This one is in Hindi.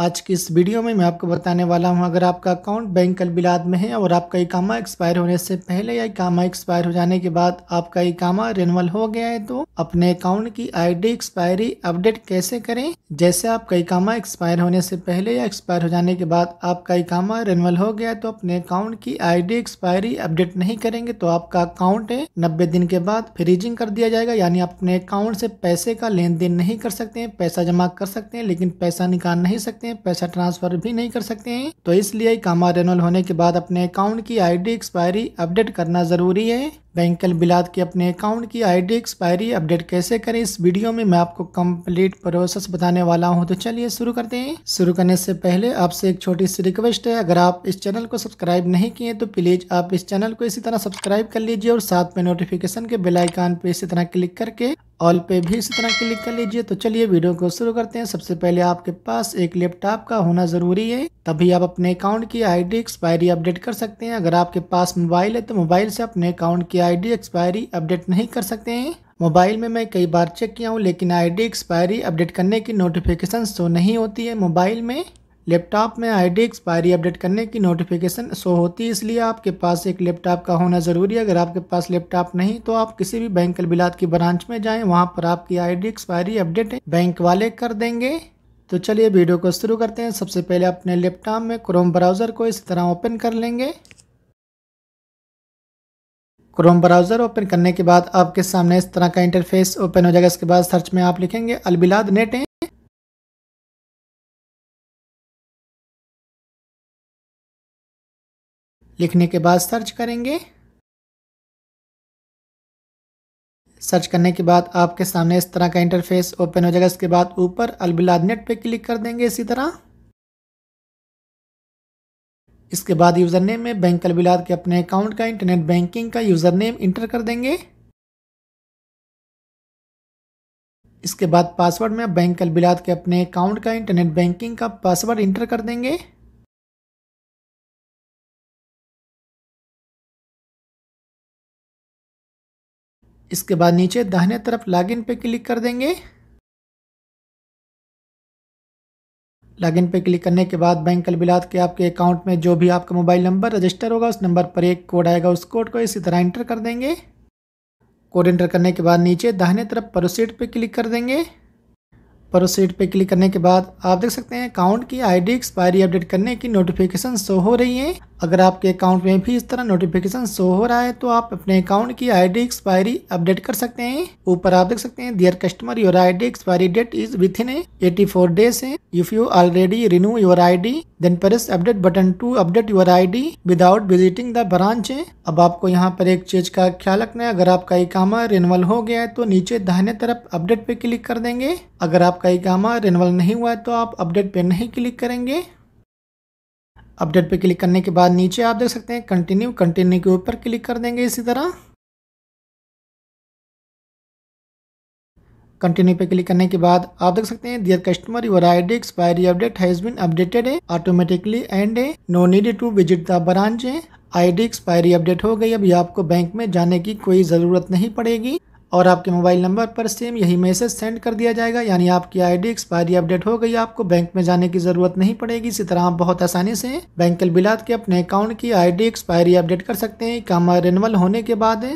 आज की इस वीडियो में मैं आपको बताने वाला हूं अगर आपका अकाउंट बैंक अलबिलाद में है और आपका इकामा एक्सपायर होने से पहले या इकामा एक्सपायर हो जाने के बाद आपका इकामा रिनवल हो गया है तो अपने अकाउंट की आईडी एक्सपायरी अपडेट कैसे करें जैसे आपका इकामा एक्सपायर होने से पहले या एक्सपायर हो जाने के बाद आपका इकामा रिनवल हो गया तो अपने अकाउंट की आई एक्सपायरी अपडेट नहीं करेंगे तो आपका अकाउंट नब्बे दिन के बाद फ्रीजिंग कर दिया जाएगा यानी अपने अकाउंट से पैसे का लेन देन नहीं कर सकते हैं पैसा जमा कर सकते हैं लेकिन पैसा निकाल नहीं सकते हैं पैसा ट्रांसफ़र भी नहीं कर सकते हैं तो इसलिए कामा रेनल होने के बाद अपने अकाउंट की आईडी एक्सपायरी अपडेट करना ज़रूरी है बैंकल बिलाद के अपने अकाउंट की आईडी एक्सपायरी अपडेट कैसे करें इस वीडियो में मैं आपको कंप्लीट प्रोसेस बताने वाला हूं तो चलिए शुरू करते हैं शुरू करने से पहले आपसे एक छोटी सी रिक्वेस्ट है अगर आप इस चैनल को सब्सक्राइब नहीं किए तो प्लीज़ आप इस चैनल को इसी तरह सब्सक्राइब कर लीजिए और साथ में नोटिफिकेशन के बेलाइकान पे इसी तरह क्लिक करके ऑल पे भी इसी तरह क्लिक कर लीजिए तो चलिए वीडियो को शुरू करते हैं सबसे पहले आपके पास एक लैपटॉप का होना ज़रूरी है तभी आप अपने अकाउंट की आईडी एक्सपायरी अपडेट कर सकते हैं अगर आपके पास मोबाइल है तो मोबाइल से अपने अकाउंट की आईडी एक्सपायरी अपडेट नहीं कर सकते हैं मोबाइल में मैं कई बार चेक किया हूँ लेकिन आई एक्सपायरी अपडेट करने की नोटिफिकेशन शो तो नहीं होती है मोबाइल में लैपटॉप में आईडी एक्सपायरी अपडेट करने की नोटिफिकेशन शो होती है इसलिए आपके पास एक लैपटॉप का होना ज़रूरी है अगर आपके पास लैपटॉप नहीं तो आप किसी भी बैंक अलबिलात की ब्रांच में जाएं वहां पर आपकी आईडी एक्सपायरी अपडेट बैंक वाले कर देंगे तो चलिए वीडियो को शुरू करते हैं सबसे पहले अपने लैपटॉप में क्रोम ब्राउज़र को इस तरह ओपन कर लेंगे क्रोम ब्राउज़र ओपन करने के बाद आपके सामने इस तरह का इंटरफेस ओपन हो जाएगा इसके बाद सर्च में आप लिखेंगे अलबिलाद है लिखने के बाद सर्च करेंगे सर्च करने के बाद आपके सामने इस तरह का इंटरफेस ओपन हो जाएगा इसके बाद ऊपर अलबिलाद नेट पे क्लिक कर देंगे इसी तरह इसके बाद यूज़र नेम में बैंक अलबिलाद के अपने अकाउंट का इंटरनेट बैंकिंग का यूज़र नेम इंटर कर देंगे इसके बाद पासवर्ड में बैंक अलबिलाद के अपने अकाउंट का इंटरनेट बैंकिंग का पासवर्ड इंटर कर देंगे इसके बाद नीचे दाहिने तरफ लॉगिन पे क्लिक कर देंगे लॉगिन पे क्लिक करने के बाद बैंक अलबिलात के आपके अकाउंट में जो भी आपका मोबाइल नंबर रजिस्टर होगा उस नंबर पर एक कोड आएगा उस कोड को इसी तरह इंटर कर देंगे कोड इंटर करने के बाद नीचे दाहिने तरफ प्रोसीड पे क्लिक कर देंगे प्रोसीड पे क्लिक करने के बाद आप देख सकते हैं अकाउंट की आईडी एक्सपायरी अपडेट करने की नोटिफिकेशन शो हो रही है अगर आपके अकाउंट में भी इस तरह नोटिफिकेशन शो हो रहा है तो आप अपने अकाउंट की आईडी एक्सपायरी अपडेट कर सकते हैं ऊपर आप देख सकते हैं dear customer your ID expiry date is within eighty four days है if you already renew your ID then press update button to update your D without visiting the branch है अब आपको यहाँ पर एक चीज का ख्याल रखना है अगर आपका ई कामर रिन्यूअल हो गया है तो नीचे दाहिने तरफ अपडेट पे क्लिक कर देंगे अगर आप आपका ये गामा रिनवल नहीं हुआ है तो आप अपडेट पे नहीं क्लिक करेंगे अपडेट पे क्लिक करने के बाद नीचे आप देख सकते हैं कंटिन्यू कंटिन्यू के ऊपर क्लिक कर देंगे इसी तरह कंटिन्यू पे क्लिक करने के बाद आप देख सकते हैं dear customer your I D expiry update has been updated है ऑटोमेटिकली एंड है no need to visit the branch है आई डी एक्सपायरी अपडेट हो गई अभी आपको बैंक में जाने की कोई ज़रूरत नहीं पड़ेगी और आपके मोबाइल नंबर पर सेम यही मैसेज सेंड कर दिया जाएगा यानी आपकी आईडी एक्सपायरी अपडेट हो गई आपको बैंक में जाने की ज़रूरत नहीं पड़ेगी इसी तरह आप बहुत आसानी से बैंक के बिलात के अपने अकाउंट की आईडी एक्सपायरी अपडेट कर सकते हैं काम रिनवल होने के बाद